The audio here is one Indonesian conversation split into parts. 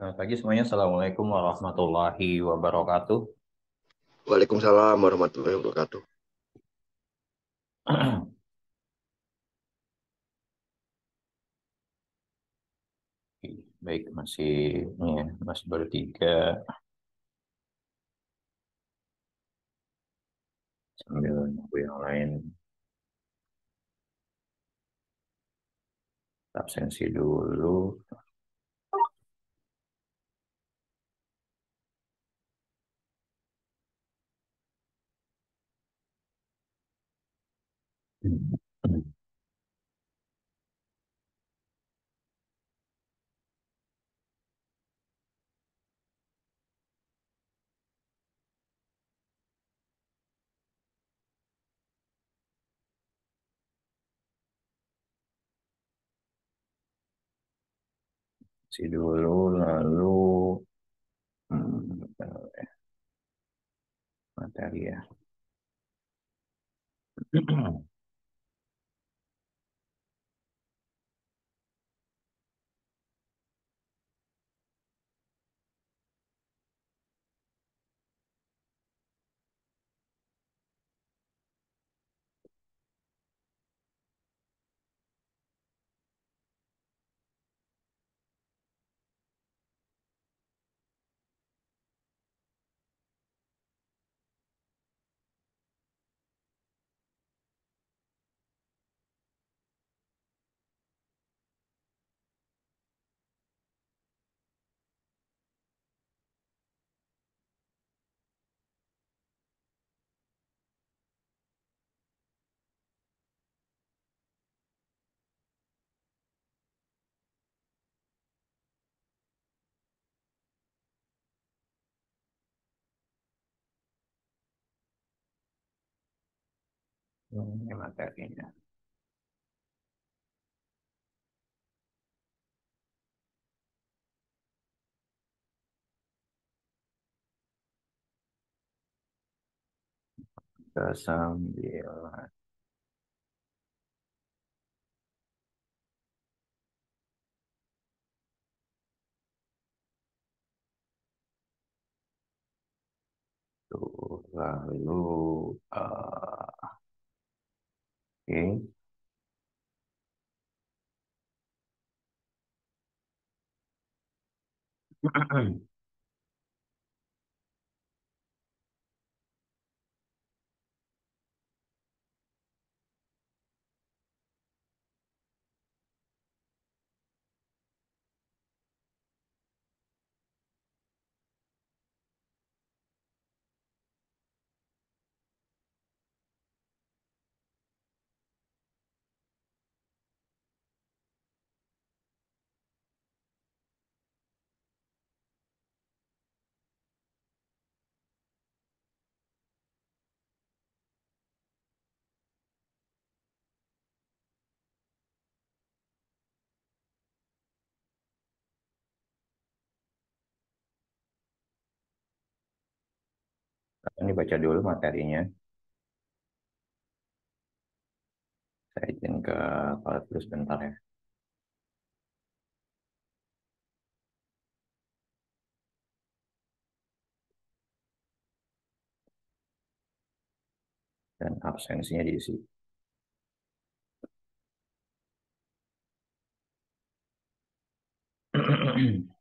Selamat pagi semuanya. Assalamualaikum warahmatullahi wabarakatuh. Waalaikumsalam warahmatullahi wabarakatuh. Baik, masih ya, masih bertiga. Sambil nunggu yang lain. Absensi dulu. si dulu lalu hmm, eh. materi ya ini materinya. Kesembilan. Tuh, lalu uh, Mm-hmm. Okay. Mm-hmm. Ini baca dulu materinya. Saya izin ke Kepala dulu sebentar ya. Dan absensinya diisi. mm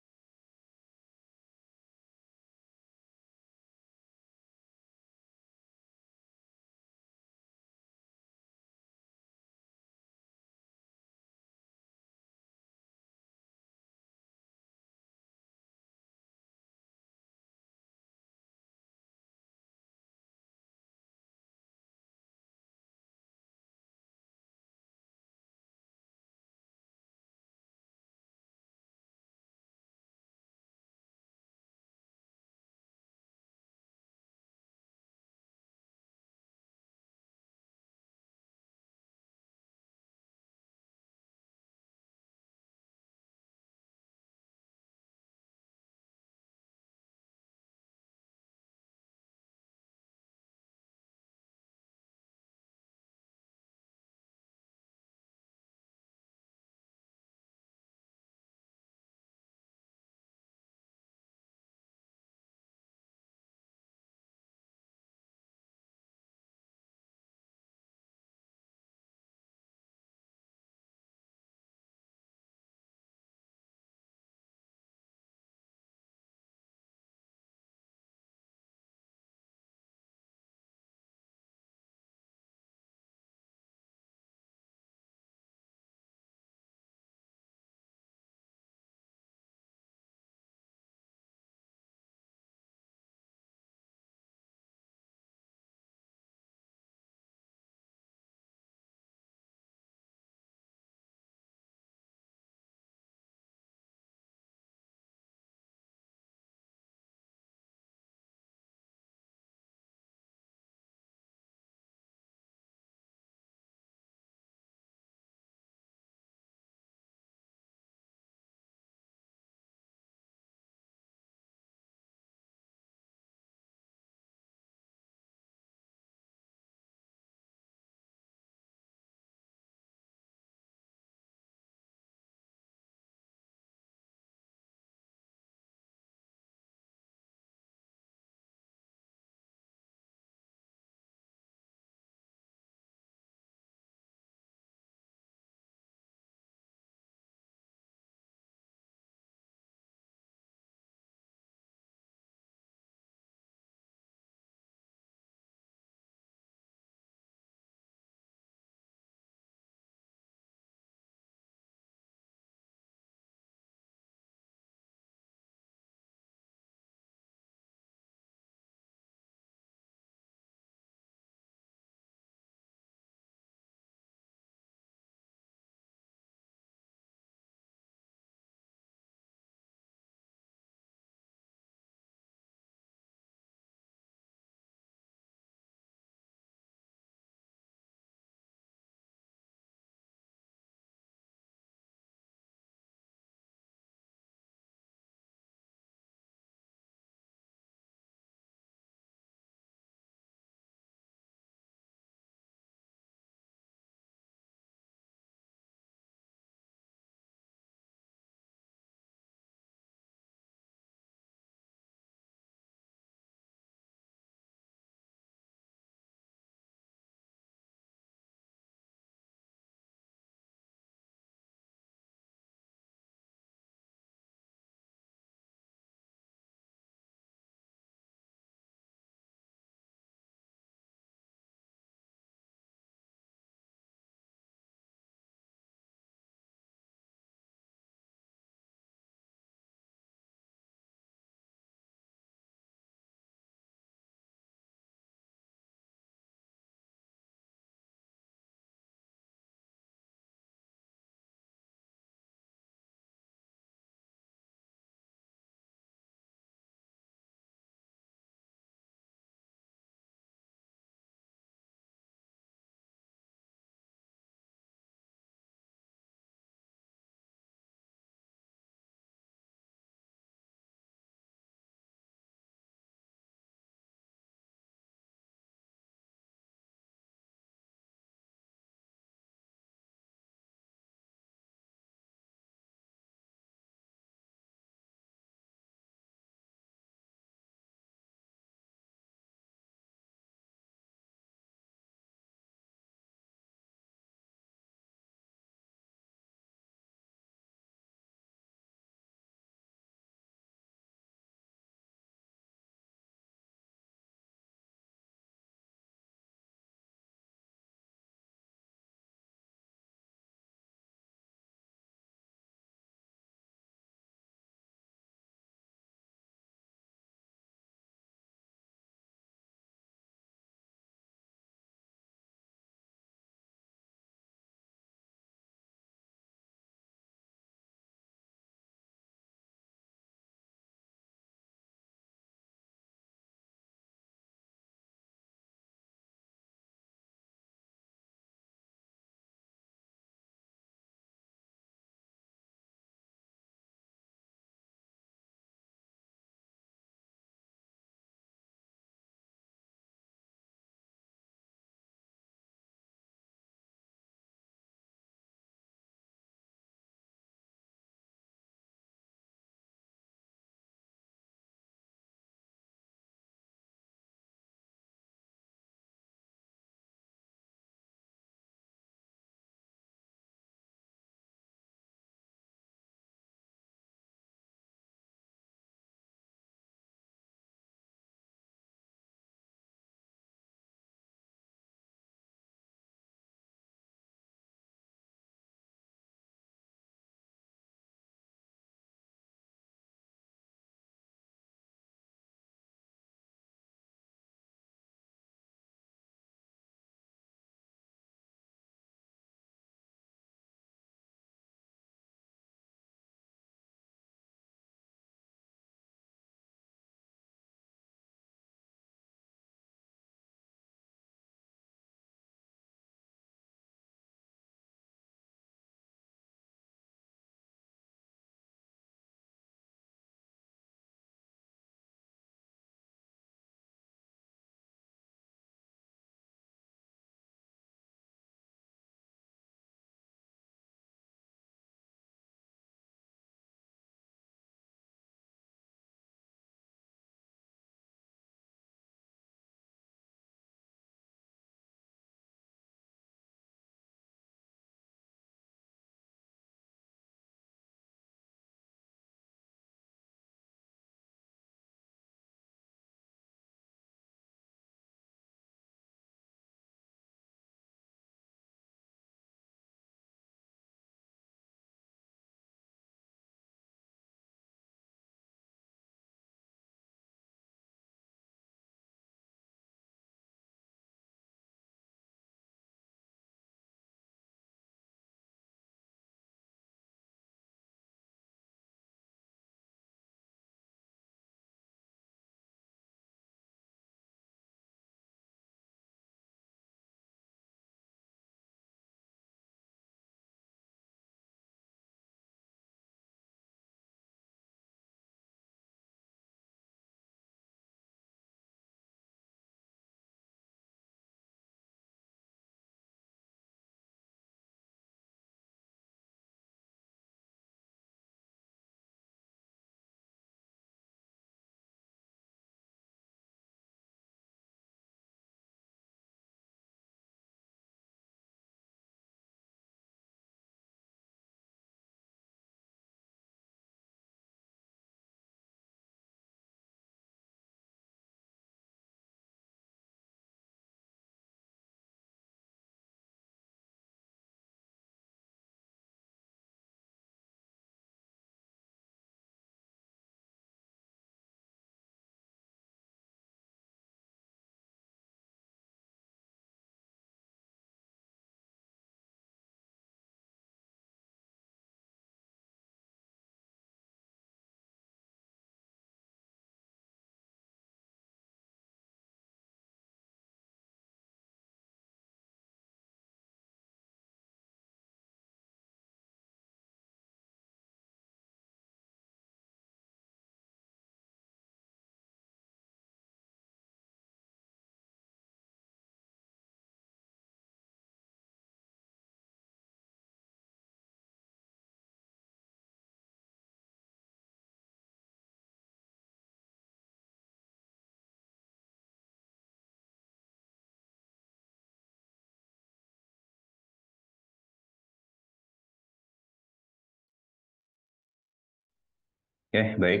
Oke, baik.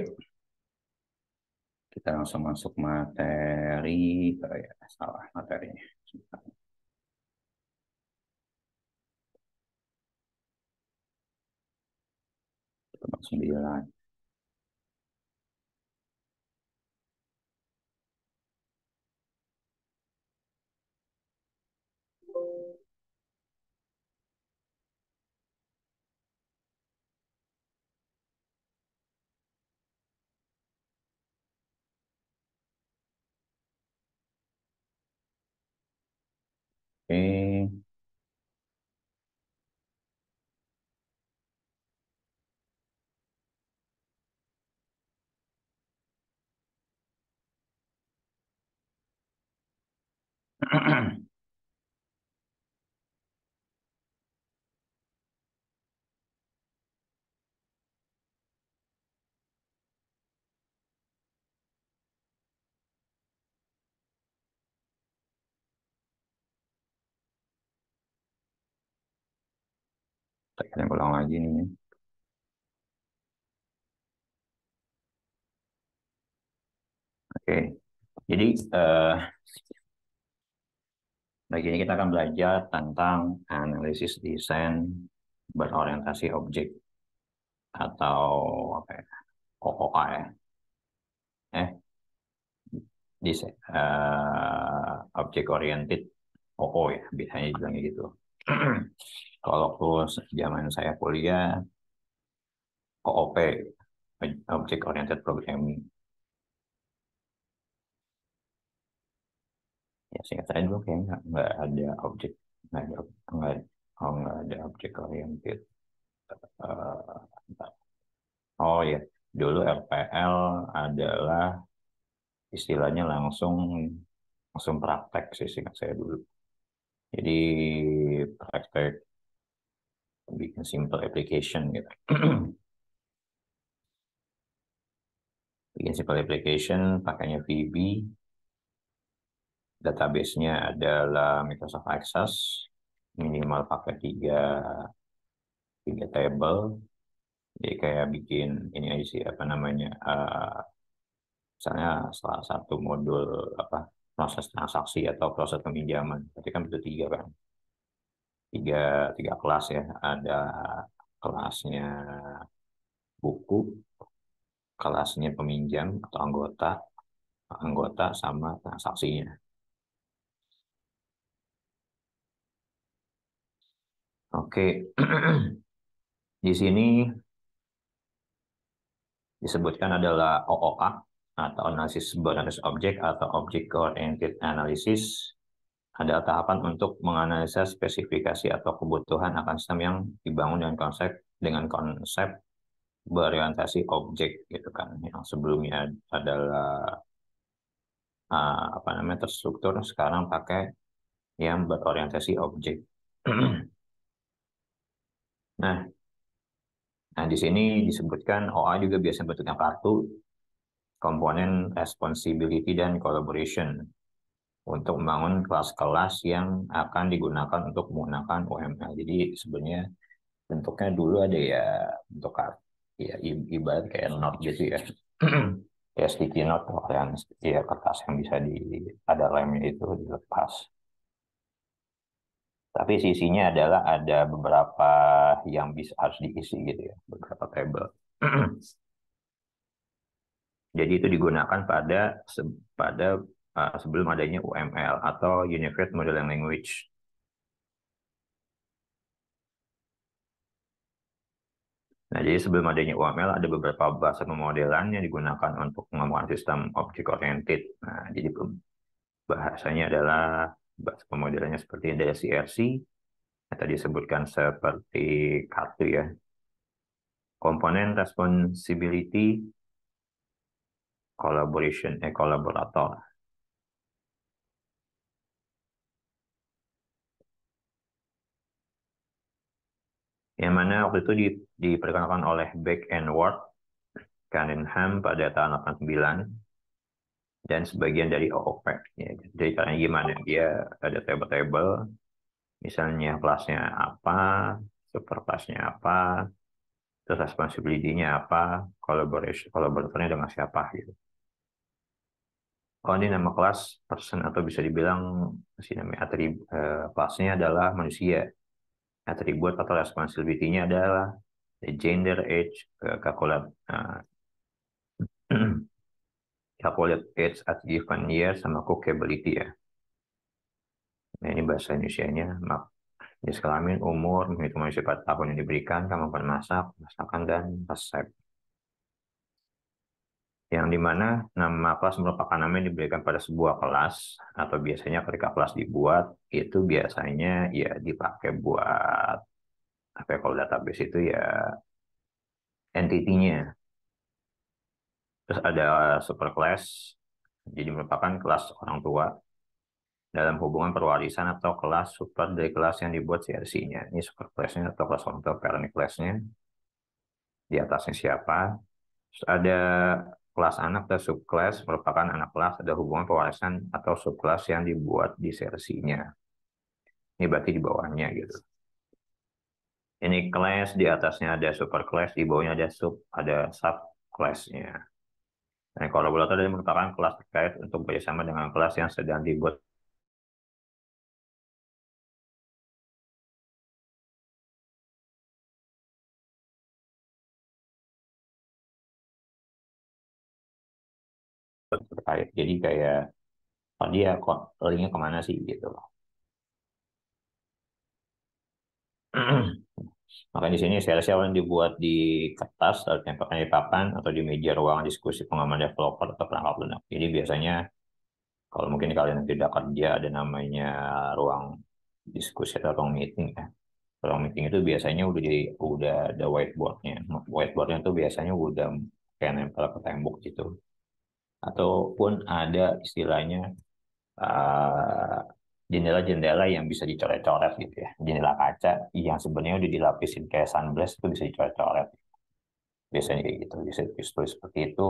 Kita langsung masuk materi. Oh ya, salah materinya. Sebentar. Kita langsung dilatih. okay Tekan yang ulang lagi nih. Oke, jadi eh, bagi ini kita akan belajar tentang analisis desain berorientasi objek atau apa ya, OOA ya. Eh, desain, uh, eh, object oriented OO ya, biasanya bilangnya gitu. kalau waktu zaman saya kuliah OOP Object Oriented Programming ya singkat saya dulu kayaknya nggak ada objek nggak ada nggak oh, nggak ada objek oriented uh, oh ya dulu RPL adalah istilahnya langsung langsung praktek sih singkat saya dulu jadi praktek bikin simple application gitu. bikin simple application pakainya VB. Database-nya adalah Microsoft Access. Minimal pakai tiga, tiga table. Jadi kayak bikin ini aja sih apa namanya. Uh, misalnya salah satu modul apa proses transaksi atau proses peminjaman. Berarti kan itu tiga kan. Tiga, tiga kelas ya. Ada kelasnya buku, kelasnya peminjam atau anggota, anggota sama transaksinya. Oke, di sini disebutkan adalah OOA atau analisis berbasis objek atau objek oriented analysis adalah tahapan untuk menganalisa spesifikasi atau kebutuhan akan sistem yang dibangun dengan konsep dengan konsep berorientasi objek gitu kan yang sebelumnya adalah ah, apa namanya terstruktur sekarang pakai yang berorientasi objek. nah, nah di sini disebutkan OA juga biasanya bentuknya kartu komponen responsibility dan collaboration untuk membangun kelas-kelas yang akan digunakan untuk menggunakan UML. Jadi sebenarnya bentuknya dulu ada ya untuk ya ibarat kayak note gitu ya. ya sticky note yang ya kertas yang bisa di ada lemnya itu dilepas. Tapi sisinya adalah ada beberapa yang bisa harus diisi gitu ya, beberapa table. Jadi itu digunakan pada pada uh, sebelum adanya UML atau Unified Modeling Language. Nah, jadi sebelum adanya UML ada beberapa bahasa pemodelan yang digunakan untuk pengembangan sistem object oriented. Nah, jadi bahasanya adalah bahasa pemodelannya seperti dari CRC yang tadi disebutkan seperti kartu ya. Komponen responsibility collaboration, eh, kolaborator, Yang mana waktu itu diperkenalkan oleh Beck and Ward, Cunningham pada tahun 89, dan sebagian dari OOP. Ya, jadi caranya gimana? Dia ada table-table, misalnya kelasnya apa, super kelasnya apa, terus responsibility-nya apa, kolaborasi kolaboratornya dengan siapa gitu oh ini nama kelas person atau bisa dibilang si nama atribut eh, kelasnya adalah manusia atribut atau responsibility-nya adalah gender age kakolat, uh, kakolat age at given year sama cookability ya nah ini bahasa Indonesia-nya maaf jenis kelamin umur menghitung manusia 4 tahun yang diberikan kemampuan masak masakan dan resep yang dimana nama eh, kelas merupakan nama yang diberikan pada sebuah kelas atau biasanya ketika kelas dibuat itu biasanya ya dipakai buat apa ya, kalau database itu ya entity-nya terus ada superclass jadi merupakan kelas orang tua dalam hubungan perwarisan atau kelas super dari kelas yang dibuat CRC-nya ini kelasnya atau kelas orang tua parent class di atasnya siapa terus ada kelas anak dan subkelas merupakan anak kelas ada hubungan pewarisan atau subkelas yang dibuat di sersinya. Ini berarti di bawahnya gitu. Ini kelas, di atasnya ada superkelas, di bawahnya ada sub, ada subkelasnya. Dan nah, kolaborator ini merupakan kelas terkait untuk bekerjasama dengan kelas yang sedang dibuat jadi kayak oh dia kok linknya kemana sih gitu loh makanya di sini sales yang dibuat di kertas atau tempatnya di papan atau di meja ruang diskusi pengaman developer atau perangkat lunak. Jadi biasanya kalau mungkin kalian tidak kerja ada namanya ruang diskusi atau ruang meeting ya. Ruang meeting itu biasanya udah jadi udah ada whiteboardnya. Whiteboardnya itu biasanya udah kayak nempel ke tembok gitu ataupun ada istilahnya eh, jendela-jendela uh, yang bisa dicoret-coret gitu ya jendela kaca yang sebenarnya udah dilapisin kayak sunblast itu bisa dicoret-coret biasanya kayak gitu bisa tulis seperti itu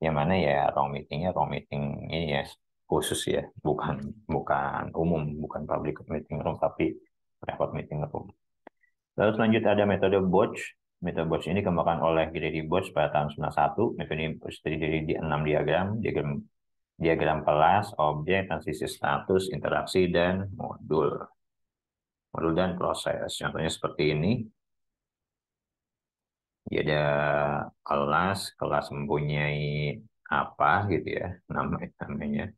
yang mana ya wrong meetingnya wrong meeting ini ya khusus ya bukan bukan umum bukan public meeting room tapi private meeting room lalu selanjutnya ada metode botch MetaBots ini dikembangkan oleh Gregory Bosch pada tahun 91. Metode terdiri di enam diagram, diagram diagram kelas, objek, transisi status, interaksi, dan modul. Modul dan proses. Contohnya seperti ini. Dia ada kelas, kelas mempunyai apa gitu ya, nama namanya.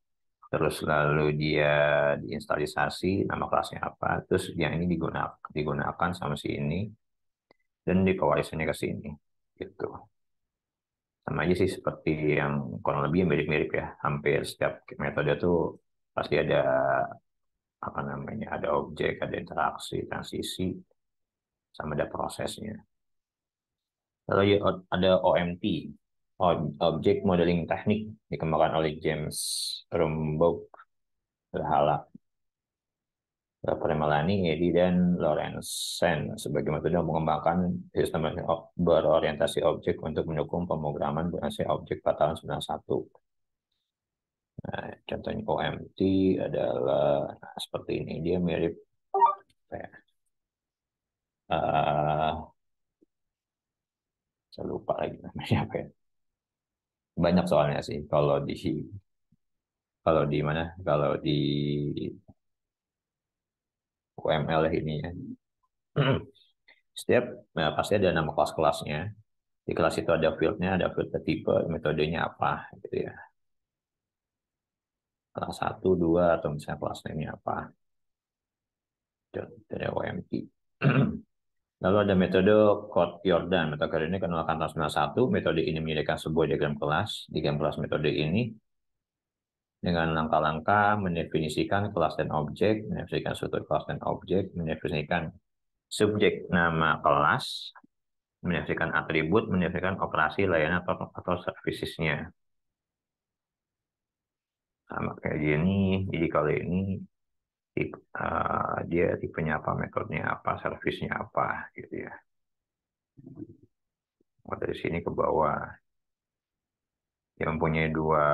Terus lalu dia diinstalisasi, nama kelasnya apa. Terus yang ini digunakan, digunakan sama si ini dan di kewarisannya ke sini gitu sama aja sih seperti yang kurang lebih mirip-mirip ya hampir setiap metode tuh pasti ada apa namanya ada objek ada interaksi transisi sama ada prosesnya lalu ada OMT Object Modeling Technique dikembangkan oleh James Rumbaugh Berhala Premalani, Edi, dan Lorenzen sebagai metode mengembangkan sistem berorientasi objek untuk mendukung pemrograman berorientasi objek pada tahun 91. Nah, contohnya OMT adalah nah, seperti ini. Dia mirip ya. Uh, saya lupa lagi namanya apa ya. Banyak soalnya sih kalau di kalau di mana? Kalau di UML ini ya. Hmm. Setiap ya pasti ada nama kelas-kelasnya. Di kelas itu ada fieldnya, ada field tipe, metodenya apa gitu ya. Kelas 1, 2, atau misalnya kelas ini apa. Dari OMT. Hmm. Lalu ada metode Code Jordan. Metode ini kenalkan tahun satu. Metode ini menyediakan sebuah diagram kelas. Diagram kelas metode ini dengan langkah-langkah mendefinisikan kelas dan objek, mendefinisikan suatu kelas dan objek, mendefinisikan subjek nama kelas, mendefinisikan atribut, mendefinisikan operasi layanan atau, atau servicesnya. Sama kayak gini, jadi kalau ini tip, uh, dia tipenya apa, metodenya apa, servicenya apa, gitu ya. Oh, dari sini ke bawah yang mempunyai dua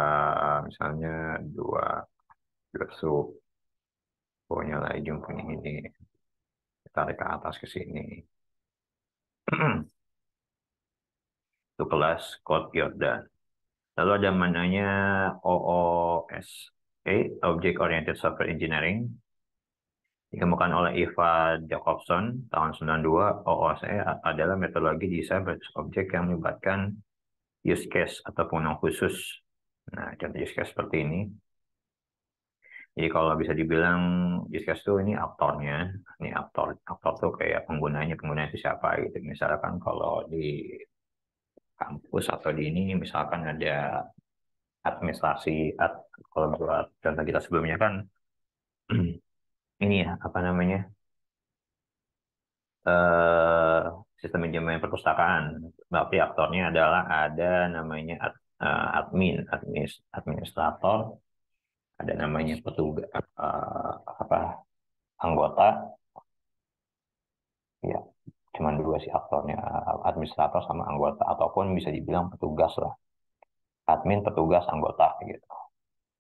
eh, misalnya dua dua sub punya lagi punya ini tarik ke atas ke sini itu kelas code Jordan lalu ada mananya OOS e, Object Oriented Software Engineering dikemukakan oleh Eva Jacobson tahun 92 OOSE adalah metodologi desain berbasis objek yang melibatkan use case ataupun yang khusus. Nah, contoh use case seperti ini. Jadi kalau bisa dibilang use case itu ini aktornya, ini aktor, aktor tuh kayak penggunanya, penggunanya itu siapa gitu. Misalkan kalau di kampus atau di ini misalkan ada administrasi, ad, kalau buat contoh kita sebelumnya kan ini ya apa namanya eh, sistem manajemen perpustakaan. Berarti aktornya adalah ada namanya ad, uh, admin, administ, administrator, ada namanya petugas uh, eh, apa anggota. Ya, cuman dua sih aktornya eh, administrator sama anggota ataupun bisa dibilang petugas lah. Admin, petugas, anggota gitu.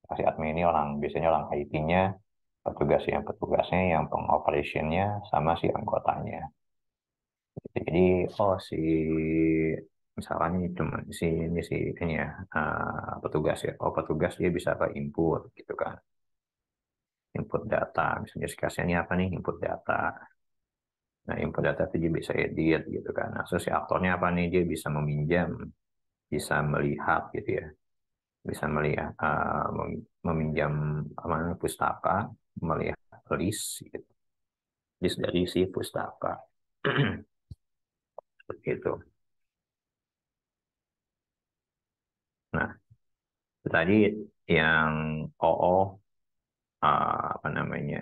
Kasih admin ini orang biasanya orang IT-nya, petugas yang petugasnya yang pengoperasinya sama si anggotanya jadi, oh si misalkan cuma si ini si ini ya uh, petugas ya. Oh petugas dia bisa apa input gitu kan. Input data, misalnya kasih ini apa nih input data. Nah input data itu dia bisa edit gitu kan. Nah, so, si aktornya apa nih dia bisa meminjam, bisa melihat gitu ya bisa melihat uh, meminjam apa namanya pustaka melihat list gitu. list dari si pustaka begitu. Nah, tadi yang OO ah, apa namanya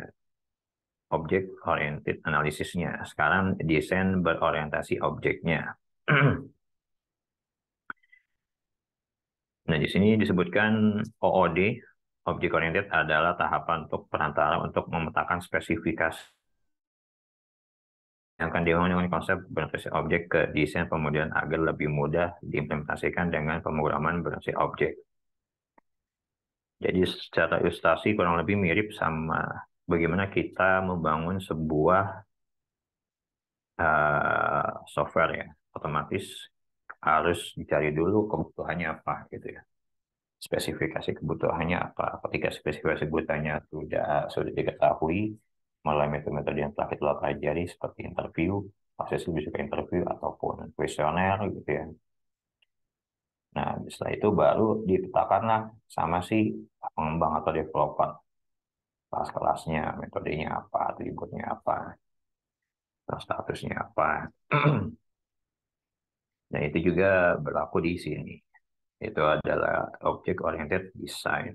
objek oriented analisisnya. Sekarang desain berorientasi objeknya. nah, di sini disebutkan OOD objek oriented adalah tahapan untuk perantara untuk memetakan spesifikasi yang akan dibangun dengan konsep berbasis objek ke desain pemodelan agar lebih mudah diimplementasikan dengan pemrograman berbasis objek. Jadi secara ilustrasi kurang lebih mirip sama bagaimana kita membangun sebuah uh, software ya. Otomatis harus dicari dulu kebutuhannya apa gitu ya spesifikasi kebutuhannya apa ketika spesifikasi kebutuhannya sudah sudah diketahui melalui metode-metode yang telah kita pelajari seperti interview, proses lebih suka interview ataupun kuesioner gitu ya. Nah, setelah itu baru ditetapkanlah sama si pengembang atau developer. Kelas-kelasnya, metodenya apa, atributnya apa, terus statusnya apa. nah, itu juga berlaku di sini. Itu adalah object oriented design.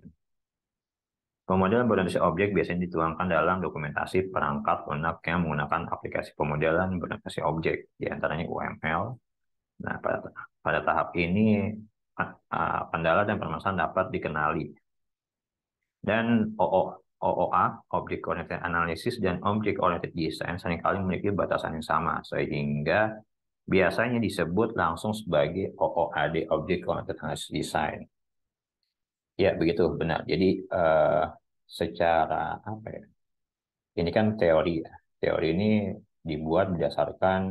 Pemodelan berbasis objek biasanya dituangkan dalam dokumentasi perangkat lunak yang menggunakan aplikasi pemodelan berbasis objek, diantaranya UML. Nah, pada, pada tahap ini, kendala dan permasalahan dapat dikenali. Dan OO, OOA, Object Oriented Analysis, dan Object Oriented Design seringkali memiliki batasan yang sama, sehingga biasanya disebut langsung sebagai OOAD, Object Oriented Analysis Design. Ya, begitu, benar. Jadi, uh, secara apa ya? Ini kan teori ya. Teori ini dibuat berdasarkan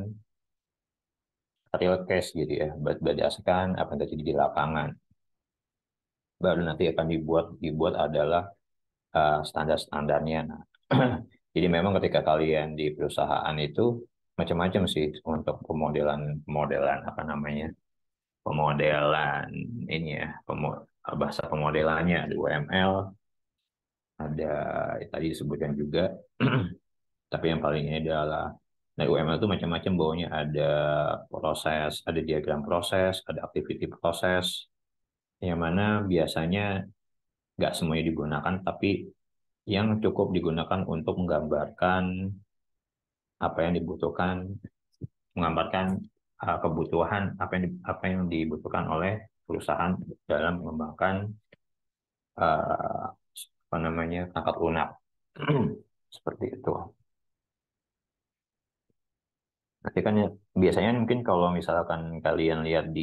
real case gitu ya, berdasarkan apa yang terjadi di lapangan. Baru nanti akan dibuat dibuat adalah uh, standar-standarnya. Nah, jadi memang ketika kalian di perusahaan itu macam-macam sih untuk pemodelan pemodelan apa namanya pemodelan ini ya pemo, bahasa pemodelannya di UML ada tadi disebutkan juga tapi yang paling ini adalah nah UML itu macam-macam bawahnya ada proses ada diagram proses ada activity proses yang mana biasanya nggak semuanya digunakan tapi yang cukup digunakan untuk menggambarkan apa yang dibutuhkan menggambarkan uh, kebutuhan apa yang apa yang dibutuhkan oleh perusahaan dalam mengembangkan uh, apa namanya tangkap lunak seperti itu nanti kan ya, biasanya mungkin kalau misalkan kalian lihat di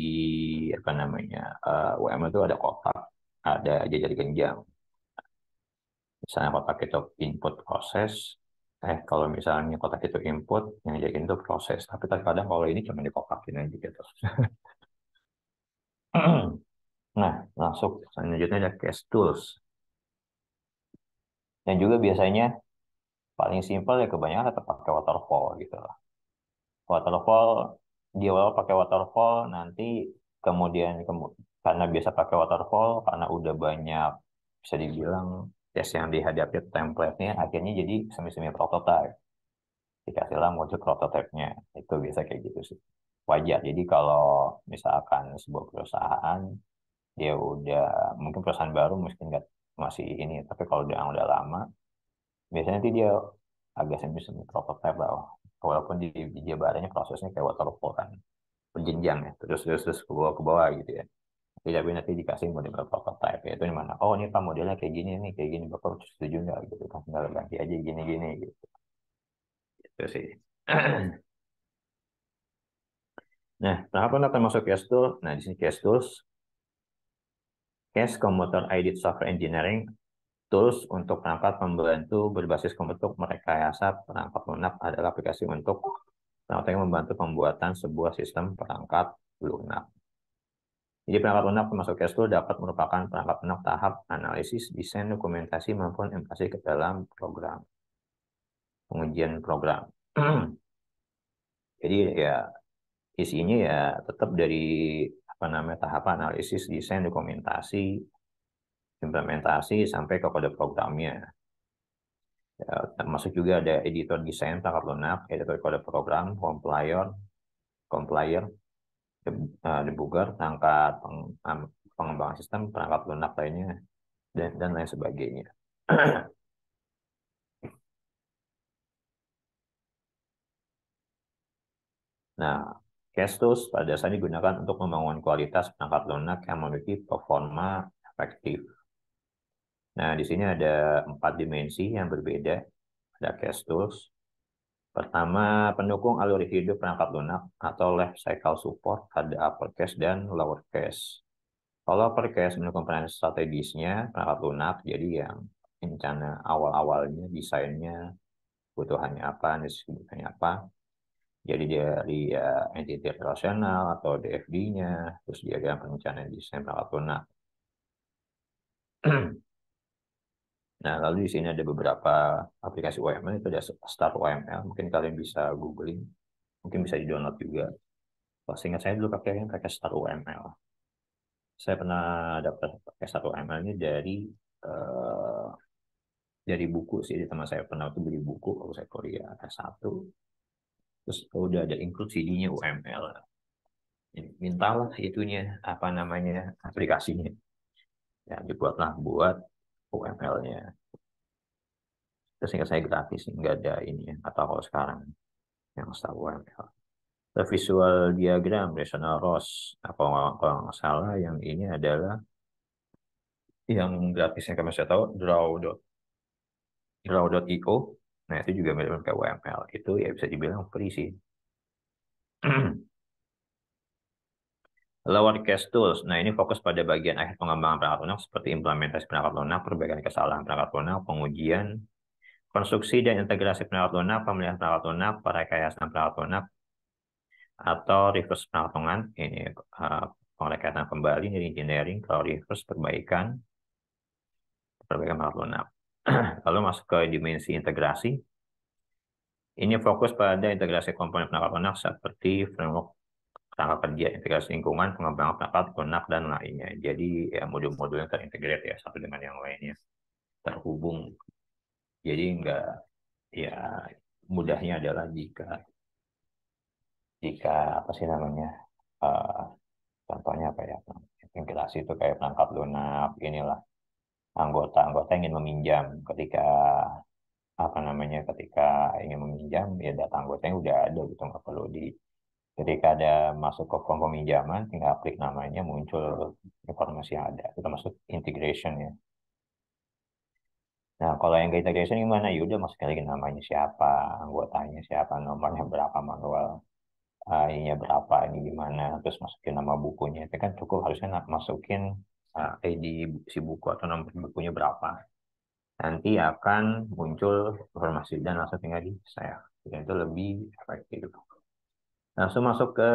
apa namanya uh, UM itu ada kotak ada aja jadi genjang misalnya kotak itu input proses eh kalau misalnya kotak itu input yang jadi itu proses tapi terkadang kalau ini cuma dikotakin aja gitu nah langsung selanjutnya ada case tools dan juga biasanya paling simpel ya kebanyakan tetap pakai waterfall gitu lah. Waterfall di awal pakai waterfall nanti kemudian kemu karena biasa pakai waterfall karena udah banyak bisa dibilang tes yang dihadapi template-nya akhirnya jadi semi-semi prototype dikasihlah muncul prototipenya itu biasa kayak gitu sih wajar jadi kalau misalkan sebuah perusahaan dia udah mungkin perusahaan baru mungkin nggak masih ini tapi kalau dia udah lama biasanya nanti dia agak semi semi prototipe lah walaupun di, di Jabatannya prosesnya kayak waterfall kan berjenjang ya terus terus terus ke bawah ke bawah gitu ya tapi nanti dikasih model prototype ya itu gimana? oh ini pak modelnya kayak gini nih kayak gini bapak setuju nggak gitu kan tinggal ganti aja gini gini gitu itu sih Nah, tahapan akan masuk case tool. Nah, di sini case tools CASE Computer Aided Software Engineering tools untuk perangkat pembantu berbasis komputer merekayasa perangkat lunak adalah aplikasi untuk perangkat yang membantu pembuatan sebuah sistem perangkat lunak. Jadi perangkat lunak termasuk case tool dapat merupakan perangkat lunak tahap analisis, desain, dokumentasi, maupun implementasi ke dalam program. Pengujian program. Jadi ya isinya ya tetap dari apa namanya tahapan analisis, desain, dokumentasi, implementasi sampai ke kode programnya. Ya, termasuk juga ada editor desain tangkap lunak, editor kode program, compiler, compiler, e, debugger, tangkap pengembangan sistem, perangkat lunak lainnya, dan, dan lain sebagainya. nah, Cash tools pada dasarnya digunakan untuk membangun kualitas perangkat lunak yang memiliki performa efektif. Nah, di sini ada empat dimensi yang berbeda ada cash tools. Pertama, pendukung alur hidup perangkat lunak atau life cycle support pada upper case dan lower case. Kalau upper case mendukung perangkat strategisnya perangkat lunak, jadi yang rencana awal-awalnya, desainnya, kebutuhannya apa, distribusinya apa, jadi dari ya, entity operasional atau DFD-nya, terus dia ada perencanaan di atau lunak. nah, lalu di sini ada beberapa aplikasi UML, itu ada Start UML, mungkin kalian bisa googling, mungkin bisa di-download juga. Kalau seingat saya dulu pakai yang pakai Start UML. Saya pernah dapat pakai Start UML ini dari uh, dari buku sih, teman saya pernah itu beli buku kalau saya korea S1 terus oh, udah ada inklusi-nya UML mintalah itunya apa namanya aplikasinya ya dibuatlah buat UML-nya terus ingat saya gratis nggak ada ini atau ya, kalau sekarang yang setahu UML the visual diagram rational ROS apa kalau nggak, salah yang ini adalah yang gratisnya kami sudah tahu draw dot draw.io Nah, itu juga kayak PUML. Itu ya bisa dibilang free sih. Lawan cash tools. Nah, ini fokus pada bagian akhir pengembangan perangkat lunak seperti implementasi perangkat lunak, perbaikan kesalahan perangkat lunak, pengujian, konstruksi dan integrasi perangkat lunak, pemilihan perangkat lunak, perekayasan perangkat lunak, atau reverse perangkat Ini uh, eh, pengrekayasaan kembali, engineering, kalau reverse perbaikan, perbaikan perangkat lunak. Lalu masuk ke dimensi integrasi. Ini fokus pada integrasi komponen penangkap lunak seperti framework tangkap kerja, integrasi lingkungan, pengembangan penangkap lunak, dan lainnya. Jadi ya modul-modul yang terintegrate ya satu dengan yang lainnya. Terhubung. Jadi enggak ya mudahnya adalah jika jika apa sih namanya uh, contohnya ya integrasi itu kayak penangkap lunak inilah anggota-anggota ingin meminjam ketika apa namanya ketika ingin meminjam ya data anggotanya udah ada gitu nggak perlu di ketika ada masuk ke form peminjaman tinggal klik namanya muncul informasi yang ada itu masuk integration ya nah kalau yang ke integration gimana ya udah masukin lagi namanya siapa anggotanya siapa nomornya berapa manual ininya berapa ini gimana terus masukin nama bukunya itu kan cukup harusnya masukin Eh, eh, ID si buku atau nomor bukunya berapa nanti akan muncul informasi dan langsung tinggal di saya jadi itu lebih efektif langsung masuk ke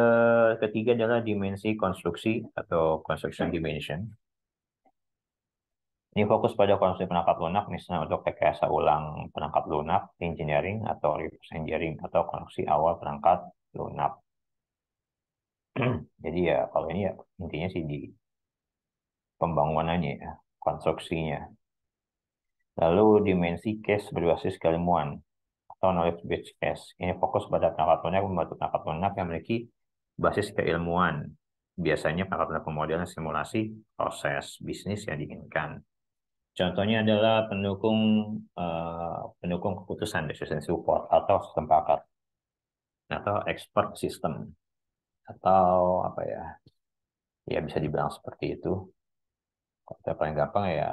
ketiga adalah dimensi konstruksi atau construction dimension ini fokus pada konstruksi penangkap lunak, misalnya untuk rekayasa ulang penangkap lunak, engineering, atau reverse engineering, atau konstruksi awal perangkat lunak. Jadi ya kalau ini ya intinya sih di pembangunannya, ya, konstruksinya. Lalu dimensi case berbasis keilmuan atau knowledge based case. Ini fokus pada perangkat lunak membantu perangkat lunak yang memiliki basis keilmuan. Biasanya perangkat lunak pemodelan simulasi proses bisnis yang diinginkan. Contohnya adalah pendukung uh, pendukung keputusan decision support atau sistem pakar atau expert system atau apa ya ya bisa dibilang seperti itu Konsep paling gampang ya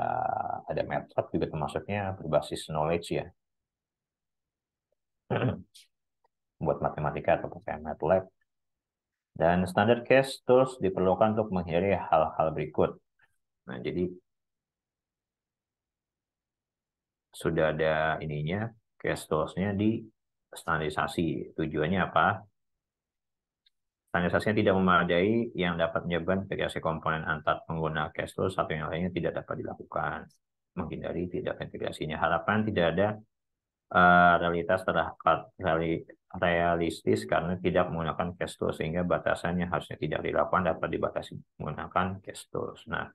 ada method juga termasuknya berbasis knowledge ya. Buat matematika atau pakai MATLAB. Dan standar case tools diperlukan untuk menghindari hal-hal berikut. Nah, jadi sudah ada ininya, case toolsnya di standarisasi. Tujuannya apa? Transaksi yang tidak memadai yang dapat menyebabkan integrasi komponen antar pengguna cash flow satu yang lainnya tidak dapat dilakukan. Menghindari tidak integrasinya. Harapan tidak ada uh, realitas terhadap reali, realistis karena tidak menggunakan cash flow sehingga batasannya yang harusnya tidak dilakukan dapat dibatasi menggunakan cash flow. Nah,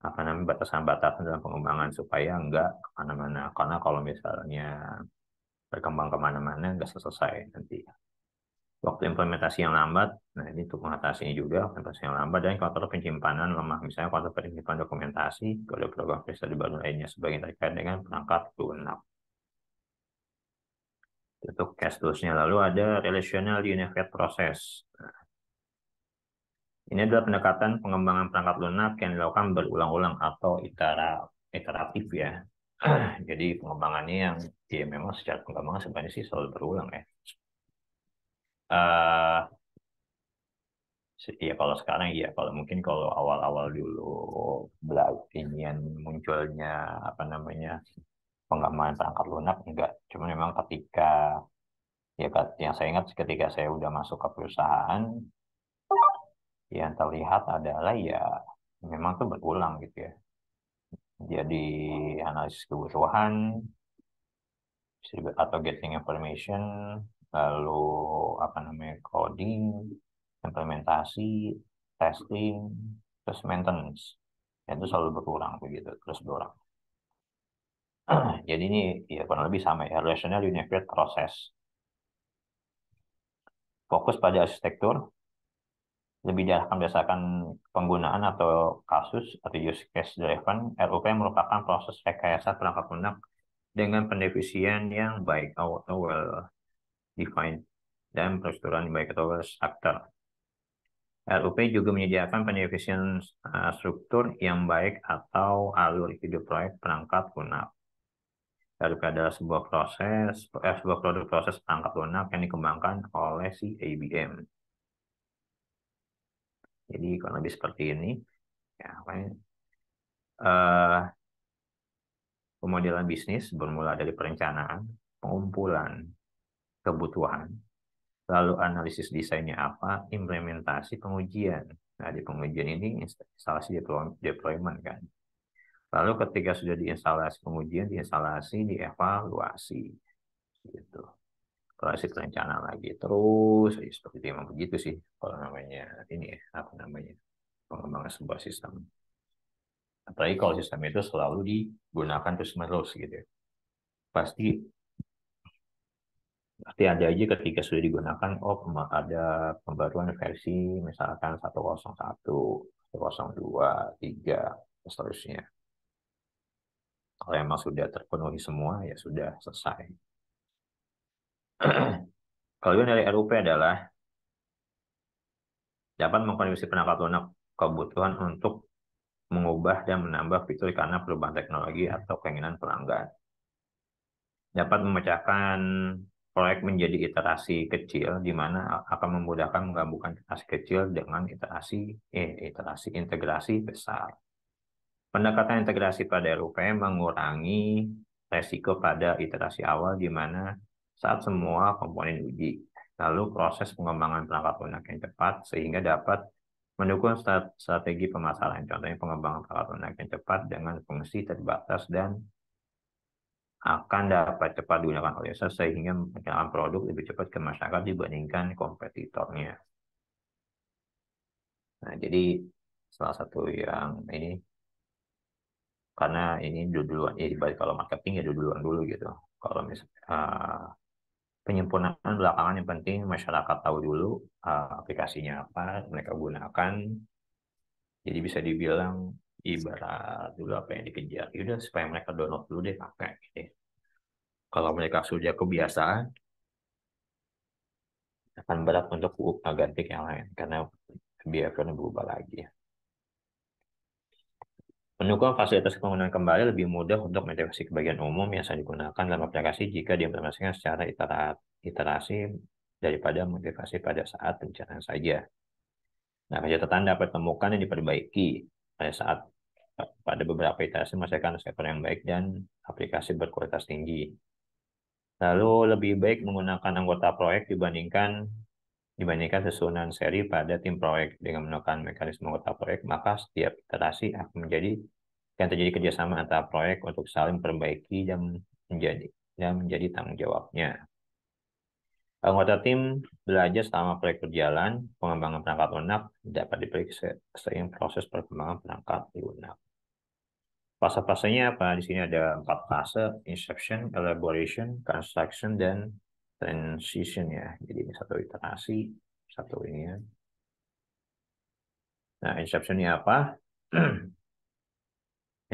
apa namanya batasan-batasan dalam pengembangan supaya enggak kemana-mana. Karena kalau misalnya berkembang kemana-mana enggak selesai nanti waktu implementasi yang lambat, nah ini untuk mengatasinya juga, implementasi yang lambat, dan kalau penyimpanan lemah, misalnya kalau penyimpanan dokumentasi, kode program di baru lainnya, sebagai terkait dengan perangkat lunak. Untuk cash toolsnya lalu ada relational unified process. Nah, ini adalah pendekatan pengembangan perangkat lunak yang dilakukan berulang-ulang atau iteratif ya. Jadi pengembangannya yang ya memang secara pengembangan sebenarnya sih selalu berulang ya uh, ya kalau sekarang ya kalau mungkin kalau awal-awal dulu yang munculnya apa namanya penggamalan perangkat lunak enggak cuma memang ketika ya yang saya ingat ketika saya udah masuk ke perusahaan yang terlihat adalah ya memang tuh berulang gitu ya jadi analisis kebutuhan atau getting information lalu apa namanya coding, implementasi, testing, terus maintenance. Ya, itu selalu berkurang begitu, terus berkurang. Jadi ini ya kurang lebih sama ya, relational unified process. Fokus pada arsitektur, lebih diarahkan berdasarkan penggunaan atau kasus atau use case driven, RUP merupakan proses rekayasa perangkat lunak dengan pendefinisian yang baik atau well define dan peraturan baik atau aktor. RUP juga menyediakan penyelesaian uh, struktur yang baik atau alur hidup proyek perangkat lunak. LUP adalah sebuah proses, eh, sebuah produk proses perangkat lunak yang dikembangkan oleh si ABM. Jadi kurang lebih seperti ini. Ya, uh, kan? eh, pemodelan bisnis bermula dari perencanaan, pengumpulan, kebutuhan, lalu analisis desainnya apa, implementasi pengujian. Nah, di pengujian ini instalasi deployment kan. Lalu ketika sudah diinstalasi pengujian, diinstalasi, dievaluasi. Gitu. Evaluasi rencana lagi terus ya, seperti itu memang begitu sih kalau namanya ini ya, apa namanya pengembangan sebuah sistem. Apalagi kalau sistem itu selalu digunakan terus menerus gitu. Ya. Pasti Nanti ada aja ketika sudah digunakan, oh ada pembaruan versi misalkan 101, 102, 3, seterusnya. Kalau emang sudah terpenuhi semua, ya sudah selesai. Kalau dari RUP adalah dapat mengkondisi penangkal lunak kebutuhan untuk mengubah dan menambah fitur karena perubahan teknologi atau keinginan pelanggan. Dapat memecahkan proyek menjadi iterasi kecil di mana akan memudahkan menggabungkan iterasi kecil dengan iterasi eh, iterasi integrasi besar. Pendekatan integrasi pada RUPM mengurangi resiko pada iterasi awal di mana saat semua komponen uji, lalu proses pengembangan perangkat lunak yang cepat sehingga dapat mendukung strategi pemasaran, contohnya pengembangan perangkat lunak yang cepat dengan fungsi terbatas dan akan dapat cepat digunakan oleh user sehingga memperkenalkan produk lebih cepat ke masyarakat dibandingkan kompetitornya. Nah, jadi salah satu yang ini karena ini duluan ya dibalik kalau marketing ya duluan dulu gitu. Kalau misalnya ah, penyempurnaan belakangan yang penting masyarakat tahu dulu ah, aplikasinya apa mereka gunakan. Jadi bisa dibilang ibarat dulu apa yang dikejar yaudah supaya mereka download dulu deh pakai gitu. Ya. kalau mereka sudah kebiasaan akan berat untuk ganti yang lain karena kebiasaan berubah lagi ya. Mendukung fasilitas penggunaan kembali lebih mudah untuk mendeteksi kebagian umum yang saya digunakan dalam aplikasi jika diimplementasikan secara iterasi daripada modifikasi pada saat pencarian saja. Nah, catatan dapat temukan yang diperbaiki pada saat pada beberapa iterasi menghasilkan skater yang baik dan aplikasi berkualitas tinggi. Lalu lebih baik menggunakan anggota proyek dibandingkan dibandingkan susunan seri pada tim proyek dengan menggunakan mekanisme anggota proyek maka setiap iterasi akan menjadi akan terjadi kerjasama antara proyek untuk saling perbaiki dan menjadi dan menjadi tanggung jawabnya. Anggota tim belajar selama proyek berjalan, pengembangan perangkat lunak dapat diperiksa sering proses perkembangan perangkat lunak. Fase-fasenya apa? Di sini ada empat fase, inception, elaboration, construction, dan transition ya. Jadi ini satu iterasi, satu ini ya. Nah, inceptionnya apa?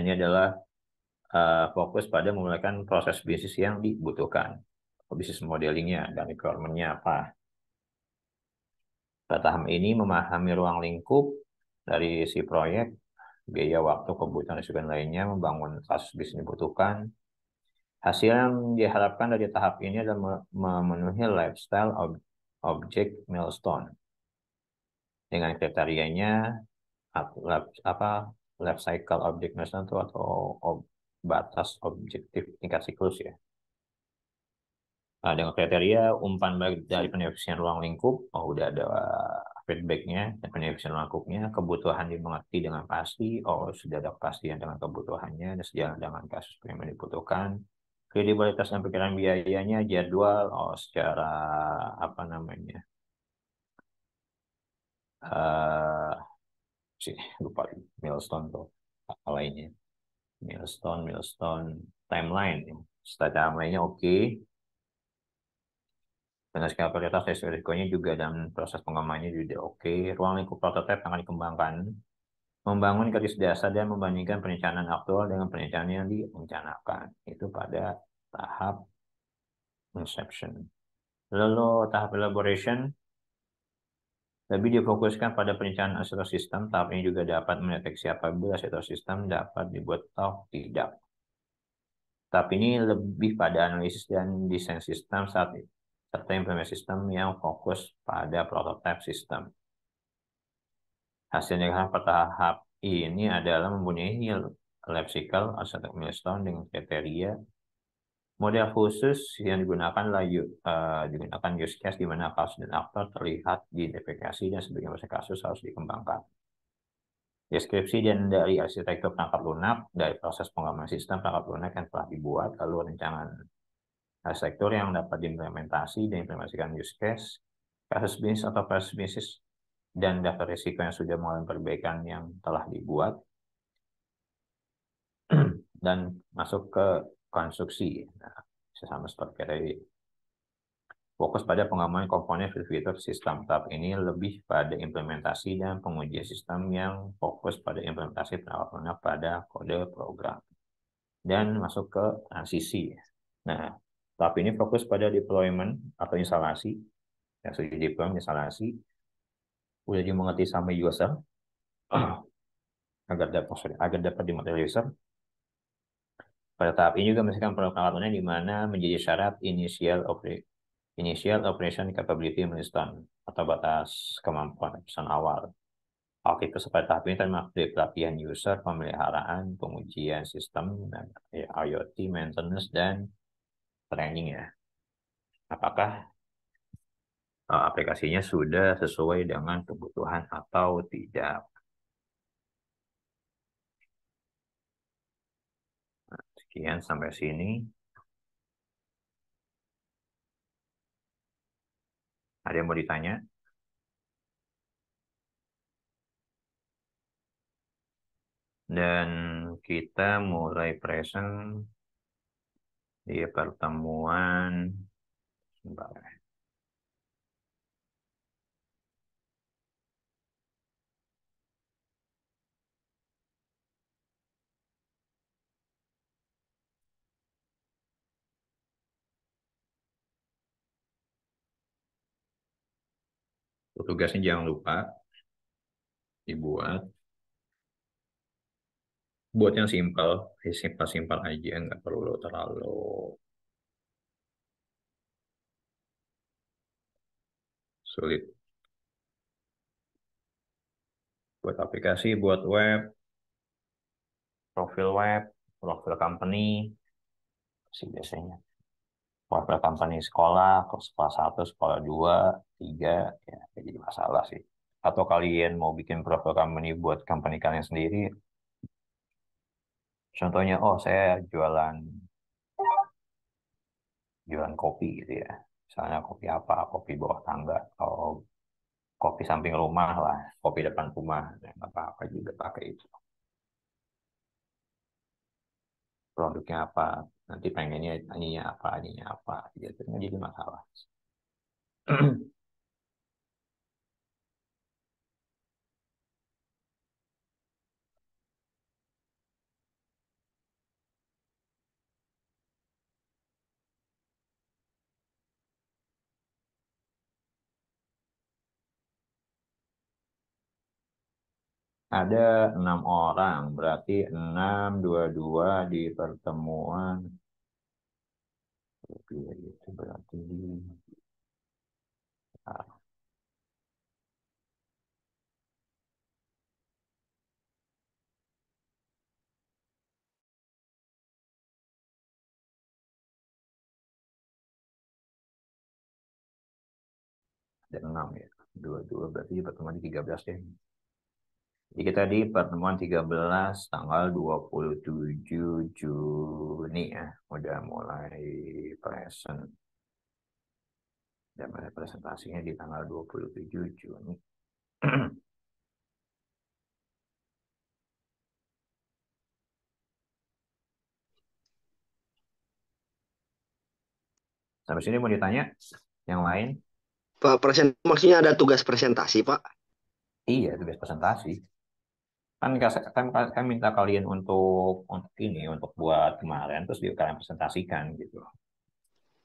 ini adalah uh, fokus pada memulakan proses bisnis yang dibutuhkan bisnis modelingnya dan requirementnya apa. Pertama ini memahami ruang lingkup dari si proyek, biaya waktu, kebutuhan, dan lainnya, membangun kasus bisnis dibutuhkan. Hasil yang diharapkan dari tahap ini adalah memenuhi lifestyle ob objek milestone dengan kriterianya apa life cycle objek milestone itu atau ob batas objektif tingkat siklus ya Ah, dengan kriteria umpan balik dari iya. penyelesaian ruang lingkup, oh udah ada ah, feedbacknya dan penyelesaian ruang lingkupnya, kebutuhan dimengerti dengan pasti, oh sudah ada kepastian dengan kebutuhannya, dan sejalan dengan kasus yang dibutuhkan, kredibilitas dan pikiran biayanya, jadwal, oh secara apa namanya, uh, ah, sih lupa milestone tuh apa lainnya, milestone, milestone timeline, ya. secara timelinenya oke, okay dan prioritas risiko risikonya juga dan proses pengembangannya juga oke. Ruang lingkup prototipe akan dikembangkan, membangun kritis dasar dan membandingkan perencanaan aktual dengan perencanaan yang direncanakan. Itu pada tahap inception. Lalu tahap elaboration lebih difokuskan pada perencanaan aset sistem, tahap ini juga dapat mendeteksi apabila aset sistem dapat dibuat atau tidak. Tahap ini lebih pada analisis dan desain sistem saat ini serta implement sistem yang fokus pada prototipe sistem. Hasilnya yang pada tahap ini adalah mempunyai lexical atau milestone dengan kriteria model khusus yang digunakan adalah uh, eh, digunakan use case di mana kasus dan aktor terlihat di identifikasi dan sebagian besar kasus harus dikembangkan. Deskripsi dan dari arsitektur perangkat lunak, dari proses pengembangan sistem perangkat lunak yang telah dibuat, lalu rencangan sektor yang dapat diimplementasi dan implementasikan use case, kasus bisnis atau kasus bisnis, dan daftar risiko yang sudah mengalami perbaikan yang telah dibuat, dan masuk ke konstruksi. Nah, sama seperti tadi. Fokus pada pengembangan komponen fitur fitur sistem. Tahap ini lebih pada implementasi dan pengujian sistem yang fokus pada implementasi penawarannya pada kode program. Dan masuk ke transisi. Nah, tapi ini fokus pada deployment atau instalasi. Ya, sudah deploy, instalasi. Udah dimengerti sama user. agar dapat oh, sorry, agar dapat dimengerti user. Pada tahap ini juga misalkan perlakuannya di mana menjadi syarat initial operation Initial Operation Capability Milestone atau batas kemampuan pesan awal. Oke, Aktivitas pada tahap ini termasuk dari pelatihan user, pemeliharaan, pengujian sistem, ya, IoT, maintenance, dan training ya. Apakah eh, aplikasinya sudah sesuai dengan kebutuhan atau tidak. Nah, sekian sampai sini. Ada yang mau ditanya? Dan kita mulai present di iya, pertemuan sebentar. Tugasnya jangan lupa dibuat buat yang simpel ya simpel simpel aja nggak perlu terlalu sulit buat aplikasi buat web profil web profil company sih biasanya profil company sekolah sekolah satu sekolah dua tiga ya jadi masalah sih atau kalian mau bikin profil company buat company kalian sendiri Contohnya, oh saya jualan jualan kopi gitu ya. Misalnya kopi apa, kopi bawah tangga, atau kopi samping rumah lah, kopi depan rumah, nah, nggak apa-apa juga pakai itu. Produknya apa, nanti pengennya aninya apa, aninya apa, jadinya gitu. jadi masalah. Ada enam orang, berarti enam dua dua di pertemuan. Itu berarti ada enam ya. Dua dua berarti pertemuan di tiga belas ya. Jadi kita di pertemuan 13 tanggal 27 Juni ya. Udah mulai present. udah mulai presentasinya di tanggal 27 Juni. Sampai sini mau ditanya yang lain? Pak, present, maksudnya ada tugas presentasi, Pak? Iya, tugas presentasi kan kan, kan minta kalian untuk untuk ini untuk buat kemarin terus di, kalian presentasikan gitu.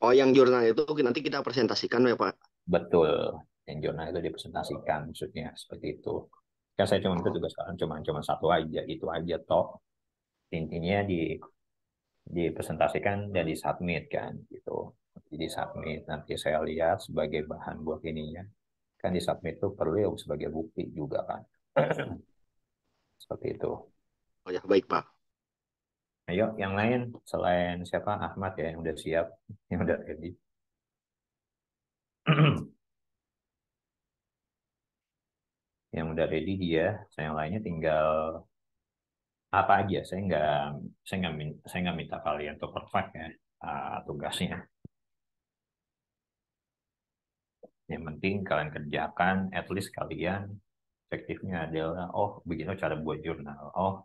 Oh, yang jurnal itu nanti kita presentasikan ya Pak? Betul, yang jurnal itu dipresentasikan maksudnya seperti itu. Kan saya cuma itu juga sekarang cuma cuma satu aja itu aja toh intinya di dipresentasikan dan submit kan gitu. Jadi submit nanti saya lihat sebagai bahan buat ininya kan submit itu perlu ya sebagai bukti juga kan. Seperti itu. Oh ya, baik Pak. Ayo, yang lain selain siapa? Ahmad ya, yang udah siap, yang udah ready. yang udah ready dia, saya yang lainnya tinggal apa aja. Saya nggak saya nggak saya nggak minta kalian untuk perfect ya ah, tugasnya. Yang penting kalian kerjakan, at least kalian efektifnya adalah oh begini cara buat jurnal oh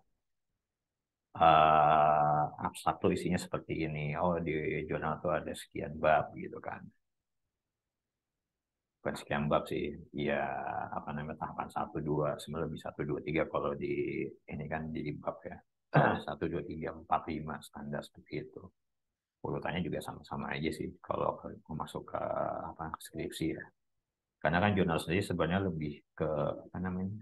uh, eh, abstrak satu isinya seperti ini oh di jurnal itu ada sekian bab gitu kan bukan sekian bab sih ya apa namanya tahapan satu dua sebenarnya lebih satu dua tiga kalau di ini kan di bab ya satu dua tiga empat lima standar seperti itu urutannya juga sama-sama aja sih kalau mau masuk ke apa skripsi ya karena kan jurnal sendiri sebenarnya lebih ke apa namanya?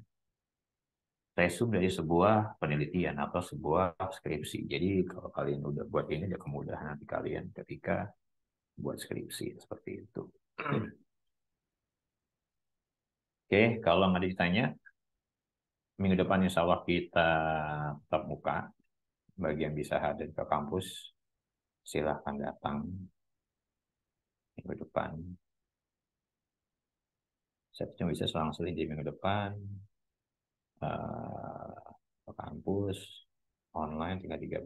Resum dari sebuah penelitian atau sebuah skripsi. Jadi kalau kalian udah buat ini ada kemudahan nanti kalian ketika buat skripsi seperti itu. Oke, kalau nggak ditanya, minggu depan insya Allah kita tetap muka. Bagi yang bisa hadir ke kampus, silahkan datang minggu depan saya punya bisa langsung di minggu depan uh, ke kampus online tinggal 13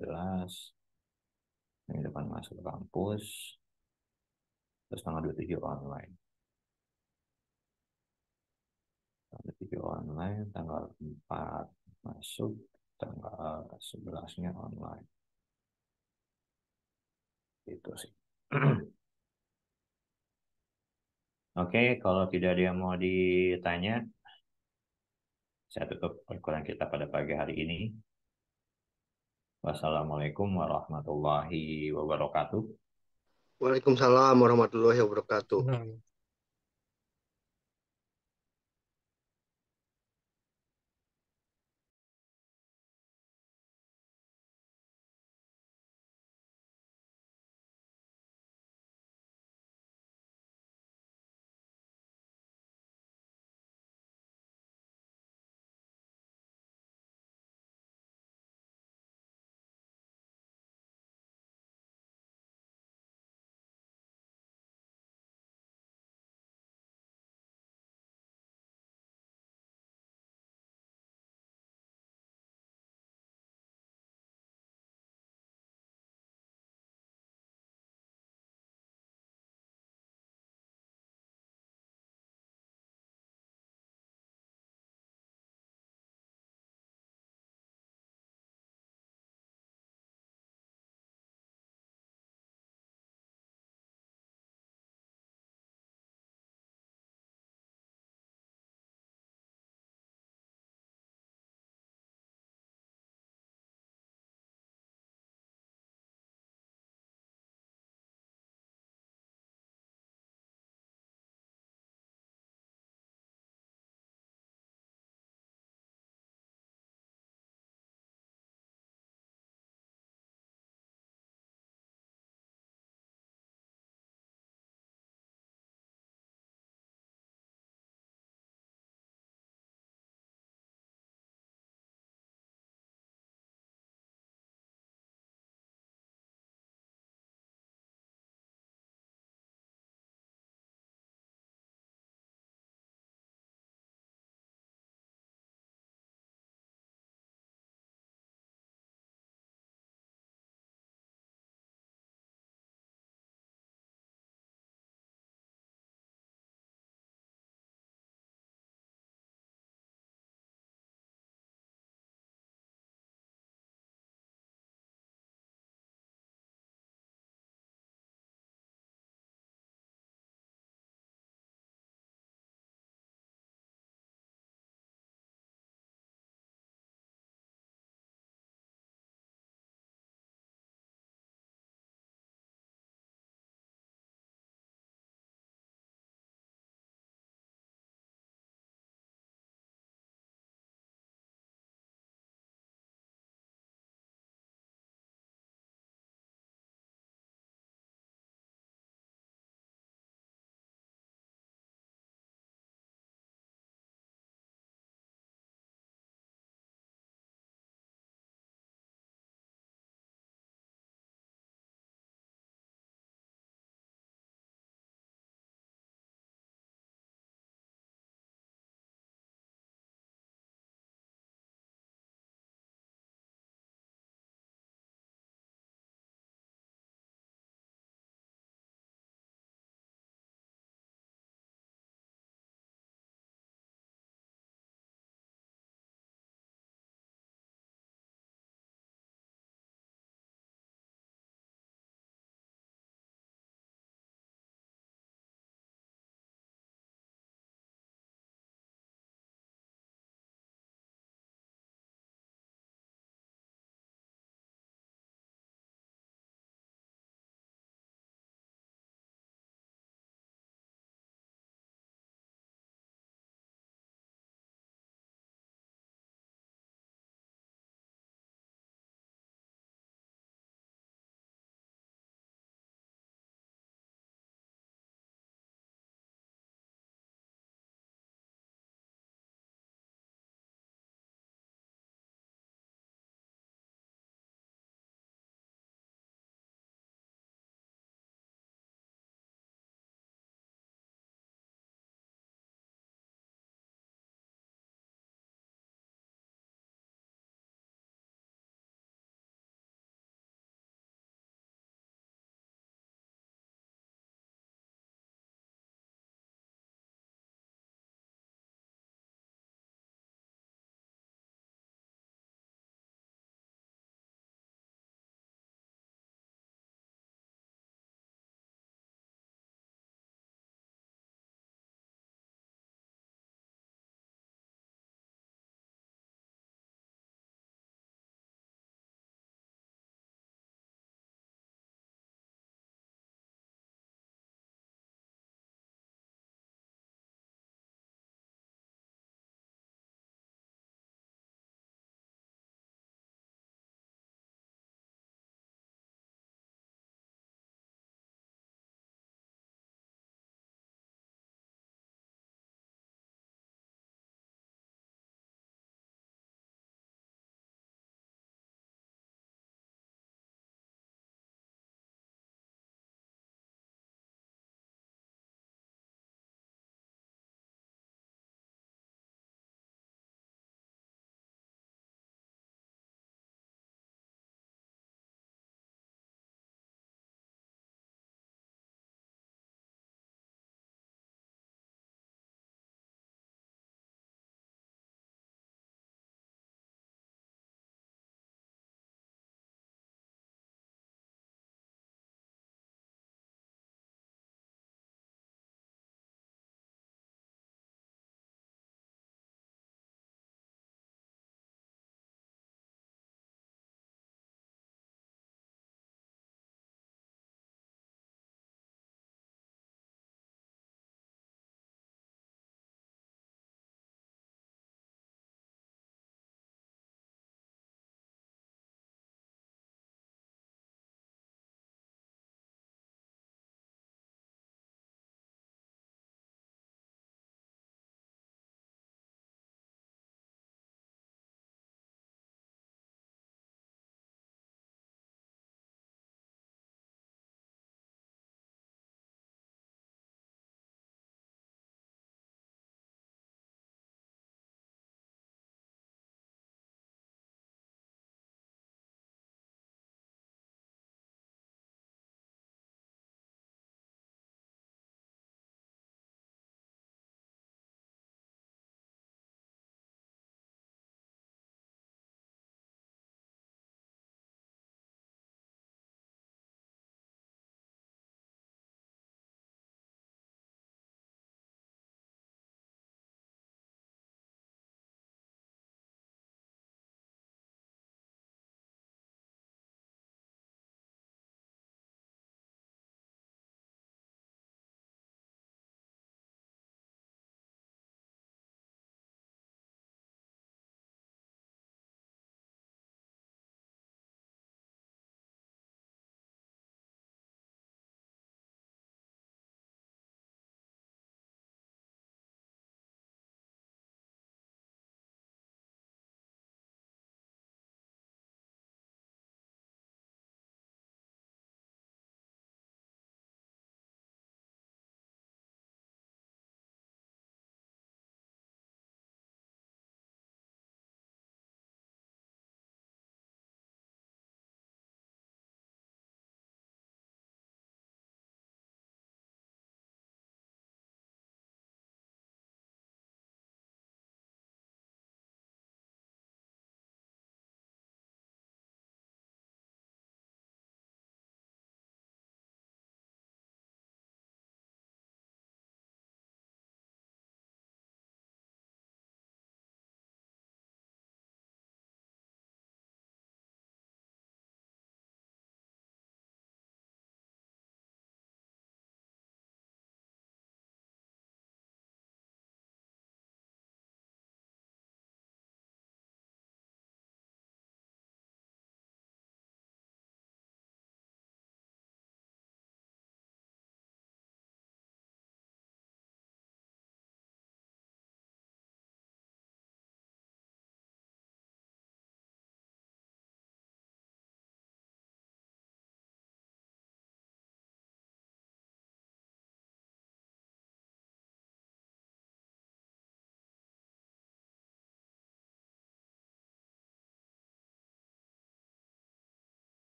minggu depan masuk ke kampus terus tanggal 27 online tanggal 27 online tanggal 4 masuk tanggal 11 nya online itu sih Oke, kalau tidak ada yang mau ditanya, saya tutup perkuliahan kita pada pagi hari ini. Wassalamualaikum warahmatullahi wabarakatuh. Waalaikumsalam warahmatullahi wabarakatuh. Hmm.